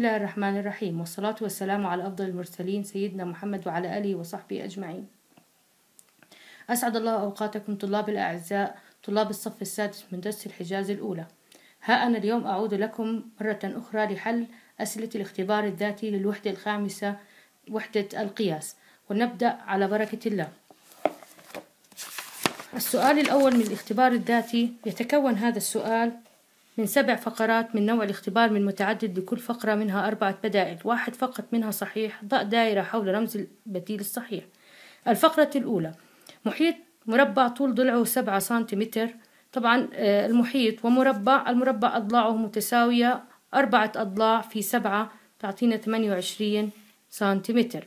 بسم الله الرحمن الرحيم والصلاة والسلام على أفضل المرسلين سيدنا محمد وعلى آله وصحبه أجمعين أسعد الله أوقاتكم طلاب الأعزاء طلاب الصف السادس من درس الحجاز الأولى ها أنا اليوم أعود لكم مرة أخرى لحل أسئلة الاختبار الذاتي للوحدة الخامسة وحدة القياس ونبدأ على بركة الله السؤال الأول من الاختبار الذاتي يتكون هذا السؤال من سبع فقرات من نوع الاختبار من متعدد لكل فقرة منها أربعة بدائل واحد فقط منها صحيح ضع دائرة حول رمز البديل الصحيح الفقرة الأولى محيط مربع طول ضلعه سبعة سنتيمتر طبعا آه، المحيط ومربع المربع أضلاعه متساوية أربعة أضلاع في سبعة تعطينا ثمانية وعشرين سنتيمتر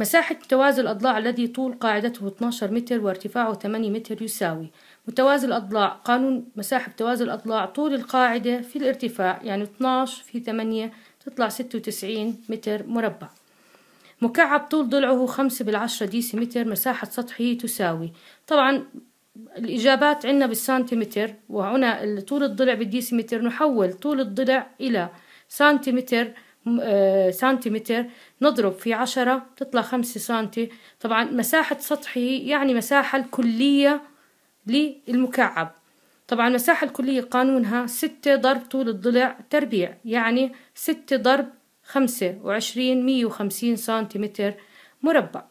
مساحة توازي الأضلاع الذي طول قاعدته 12 متر وارتفاعه 8 متر يساوي وتوازي الأضلاع قانون مساحة توازي الأضلاع طول القاعدة في الارتفاع يعني 12 في 8 تطلع 96 متر مربع مكعب طول ضلعه 5 بالعشرة متر مساحة سطحه تساوي طبعا الإجابات عنا بالسنتيمتر وهنا طول الضلع متر نحول طول الضلع إلى سنتيمتر آه، سنتيمتر نضرب في عشرة تطلع خمسة سنتي طبعا مساحة سطحه يعني مساحة الكلية للمكعب طبعا المساحة الكلية قانونها ستة ضرب طول الضلع تربيع يعني ستة ضرب خمسة وعشرين مية وخمسين سنتيمتر مربع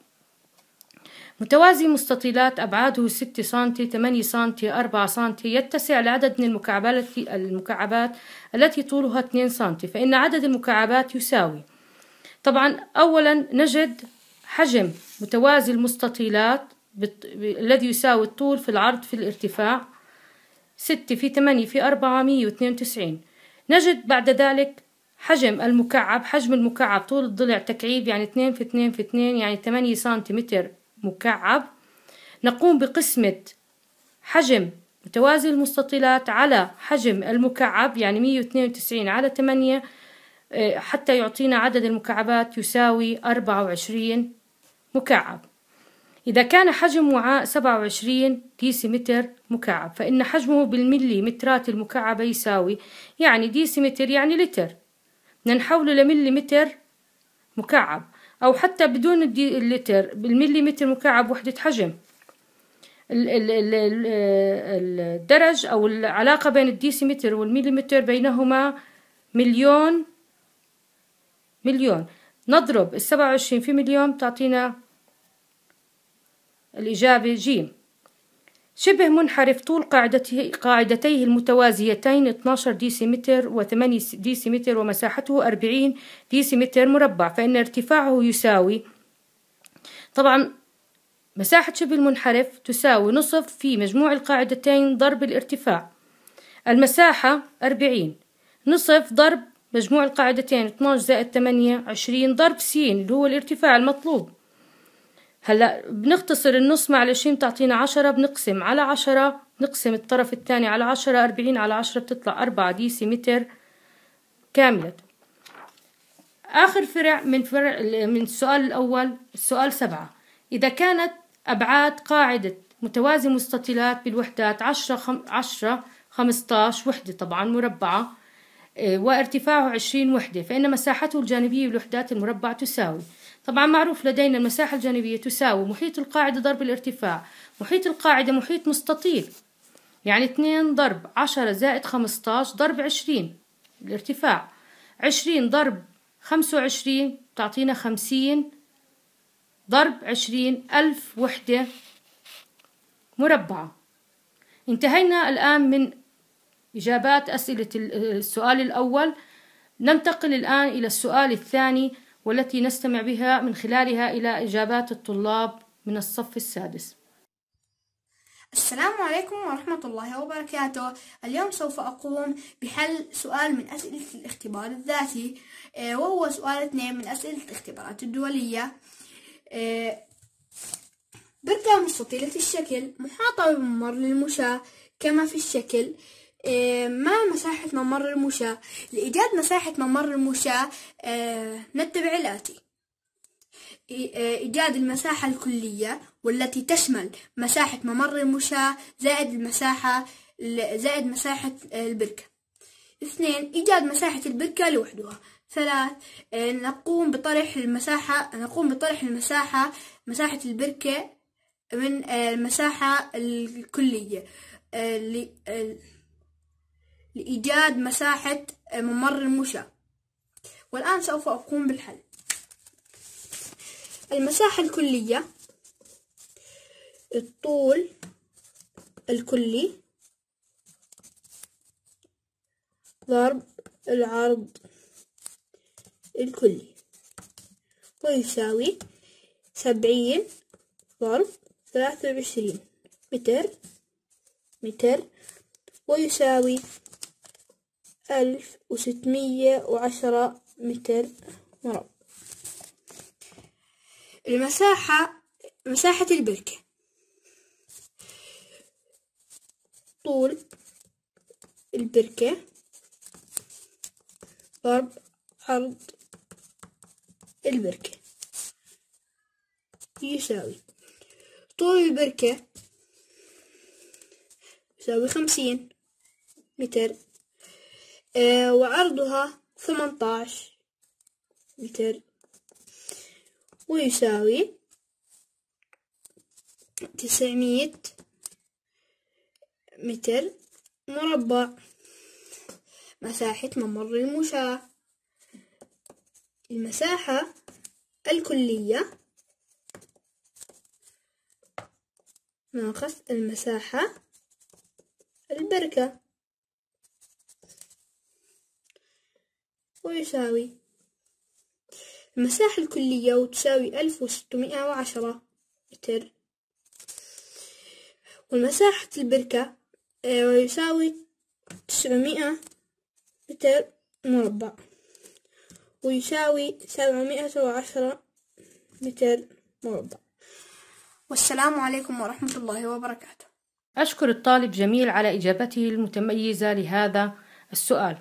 متوازي مستطيلات أبعاده ستة سنتي ثمانية سنتي أربعة سنتي يتسع لعدد من المكعبات المكعبات التي طولها اثنين سنتي فإن عدد المكعبات يساوي طبعا أولا نجد حجم متوازي المستطيلات بت... ب... الذي يساوي الطول في العرض في الارتفاع ستة في ثمانية في أربعة مية واثنين وتسعين نجد بعد ذلك حجم المكعب حجم المكعب طول الضلع تكعيب يعني اثنين في اثنين في اثنين يعني ثمانية سنتيمتر مكعب نقوم بقسمة حجم متوازي المستطيلات على حجم المكعب يعني مية واثنين وتسعين على ثمانية آه، حتى يعطينا عدد المكعبات يساوي أربعة وعشرين مكعب إذا كان حجم وعاء 27 ديسيمتر مكعب فإن حجمه بالمليمترات المكعبة يساوي يعني ديسيمتر يعني لتر نحوله لمليمتر مكعب أو حتى بدون اللتر بالمليمتر مكعب وحدة حجم الدرج أو العلاقة بين الديسيمتر والمليمتر بينهما مليون مليون نضرب السبعة وعشرين في مليون تعطينا الإجابة جيم شبه منحرف طول قاعدته قاعدتيه المتوازيتين 12 ديسيمتر و8 ديسيمتر ومساحته 40 ديسيمتر مربع فإن ارتفاعه يساوي طبعا مساحة شبه المنحرف تساوي نصف في مجموع القاعدتين ضرب الارتفاع المساحة 40 نصف ضرب مجموع القاعدتين 12 زائد 8 20 ضرب س اللي هو الارتفاع المطلوب هلا بنختصر النص مع العشرين بتعطينا عشرة بنقسم على عشرة نقسم الطرف الثاني على عشرة أربعين على عشرة بتطلع أربعة ديسي متر كاملة آخر فرع من فرع من السؤال الأول السؤال سبعة إذا كانت أبعاد قاعدة متوازي مستطيلات بالوحدات عشرة خم... عشرة خمستاش وحدة طبعا مربعة آه، وارتفاعه عشرين وحدة فإن مساحته الجانبية بالوحدات المربعة تساوي طبعا معروف لدينا المساحة الجانبية تساوي محيط القاعدة ضرب الارتفاع محيط القاعدة محيط مستطيل يعني اتنين ضرب عشرة زائد خمستاش ضرب عشرين الارتفاع عشرين ضرب خمسة وعشرين بتعطينا خمسين ضرب عشرين ألف وحدة مربعة انتهينا الآن من إجابات أسئلة السؤال الأول ننتقل الآن إلى السؤال الثاني والتي نستمع بها من خلالها إلى إجابات الطلاب من الصف السادس السلام عليكم ورحمة الله وبركاته اليوم سوف أقوم بحل سؤال من أسئلة الاختبار الذاتي آه، وهو سؤال اثنين من أسئلة الاختبارات الدولية آه، بركة مستطيلة الشكل محاطة بممر للمشاة كما في الشكل إيه، ما مساحة ممر المشاة لإيجاد مساحة ممر المشاة إيه، نتبع الآتي إيه، إيجاد المساحة الكلية والتي تشمل مساحة ممر المشاة زائد المساحة زائد مساحة البركة اثنين إيجاد مساحة البركة لوحدها ثلاث نقوم بطرح المساحة نقوم بطرح المساحة مساحة البركة من المساحة الكلية لإيجاد مساحة ممر المشاة والآن سوف أقوم بالحل المساحة الكلية الطول الكلي ضرب العرض الكلي ويساوي سبعين ضرب ثلاثة وعشرين متر متر ويساوي ألف وستمية وعشرة متر مربع المساحة مساحة البركة طول البركة ضرب عرض البركة يساوي طول البركة يساوي خمسين متر آه، وعرضها 18 متر ويساوي تسعمية متر مربع مساحة ممر المشاة المساحة الكلية ناقص المساحة البركة ويساوي المساحة الكلية وتساوي ألف وستمائة وعشرة متر والمساحة البركة آه، يساوي تسعمائة متر مربع ويساوي سبعمائة وعشرة متر مربع والسلام عليكم ورحمة الله وبركاته أشكر الطالب جميل على إجابته المتميزة لهذا السؤال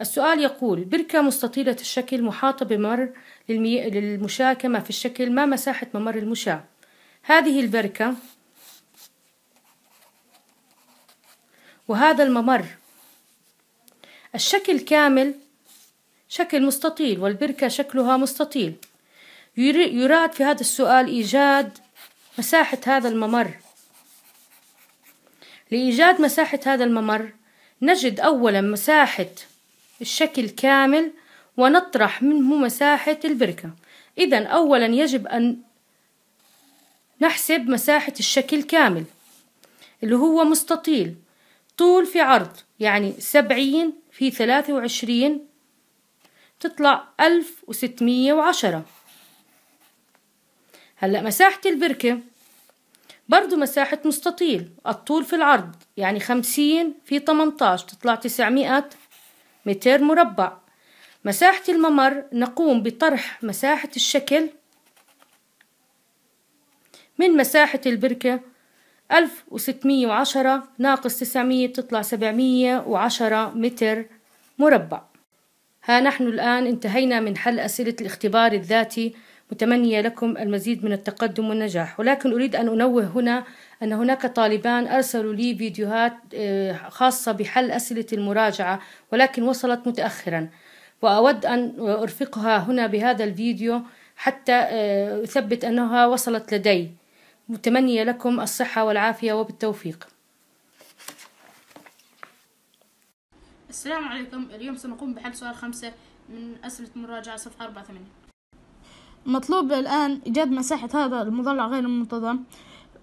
السؤال يقول بركة مستطيلة الشكل محاطة بممر للمي... للمشاة كما في الشكل ما مساحة ممر المشاة هذه البركة وهذا الممر الشكل كامل شكل مستطيل والبركة شكلها مستطيل يراد في هذا السؤال إيجاد مساحة هذا الممر لإيجاد مساحة هذا الممر نجد أولا مساحة الشكل كامل ونطرح منه مساحة البركة إذا أولا يجب أن نحسب مساحة الشكل كامل اللي هو مستطيل طول في عرض يعني سبعين في ثلاثة وعشرين تطلع ألف وستمية وعشرة هلأ مساحة البركة برضو مساحة مستطيل الطول في العرض يعني خمسين في تمنتاش تطلع تسعمائة متر مربع مساحة الممر نقوم بطرح مساحة الشكل من مساحة البركة 1610 ناقص 900 تطلع 710 متر مربع ها نحن الآن انتهينا من حل أسئلة الاختبار الذاتي متمنية لكم المزيد من التقدم والنجاح ولكن أريد أن أنوه هنا أن هناك طالبان أرسلوا لي فيديوهات آه، خاصة بحل أسئلة المراجعة ولكن وصلت متأخرا وأود أن أرفقها هنا بهذا الفيديو حتى آه، أثبت أنها وصلت لدي متمنية لكم الصحة والعافية وبالتوفيق السلام عليكم اليوم سنقوم بحل سؤال خمسة من أسئلة مراجعة صفحة 48 مطلوب الآن إيجاد مساحة هذا المضلع غير المنتظم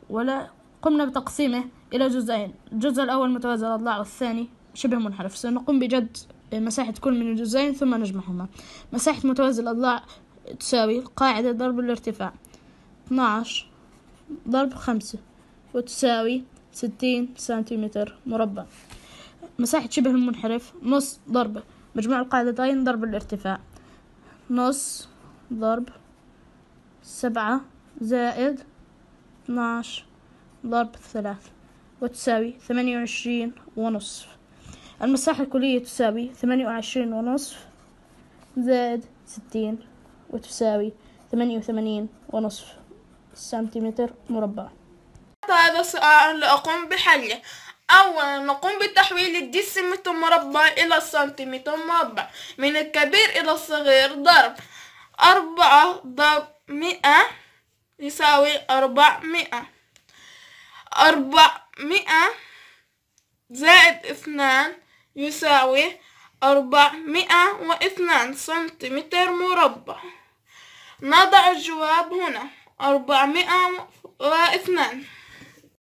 ولا قمنا بتقسيمه إلى جزئين الجزء الأول متوازي الأضلاع والثاني شبه منحرف سنقوم بإيجاد مساحة كل من الجزئين ثم نجمعهما مساحة متوازي الأضلاع تساوي قاعدة ضرب الارتفاع 12 ضرب خمسة وتساوي ستين سنتيمتر مربع مساحة شبه المنحرف نص ضرب مجموع القاعدتين ضرب الارتفاع نص ضرب سبعة زائد اتناش ضرب ثلاث وتساوي ثمانية وعشرين ونصف المساحة الكلية تساوي ثمانية وعشرين ونصف زائد ستين وتساوي ثمانية وثمانين ونصف سنتيمتر مربع هذا السؤال لأقوم بحله أولا نقوم بتحويل الديسيمتر مربع إلى سنتيمتر مربع من الكبير إلى الصغير ضرب أربعة ضرب مئة يساوي أربعمئة أربعمئة زائد اثنان يساوي أربعمئة واثنان سنتيمتر مربع نضع الجواب هنا أربعمئة واثنان